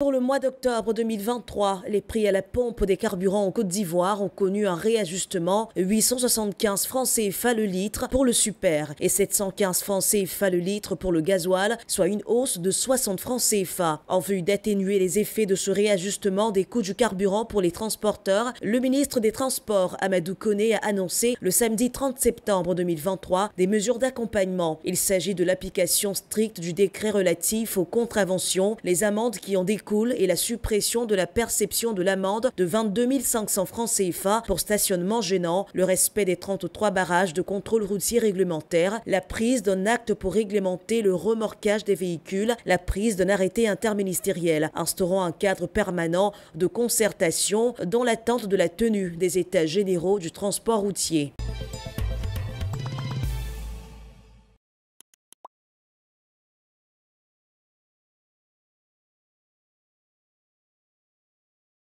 Pour le mois d'octobre 2023, les prix à la pompe des carburants en Côte d'Ivoire ont connu un réajustement 875 francs CFA le litre pour le super et 715 francs CFA le litre pour le gasoil, soit une hausse de 60 francs CFA. En vue d'atténuer les effets de ce réajustement des coûts du carburant pour les transporteurs, le ministre des Transports, Amadou Kone, a annoncé le samedi 30 septembre 2023 des mesures d'accompagnement. Il s'agit de l'application stricte du décret relatif aux contraventions, les amendes qui ont découlé et la suppression de la perception de l'amende de 22 500 francs CFA pour stationnement gênant, le respect des 33 barrages de contrôle routier réglementaire, la prise d'un acte pour réglementer le remorquage des véhicules, la prise d'un arrêté interministériel, instaurant un cadre permanent de concertation dans l'attente de la tenue des états généraux du transport routier.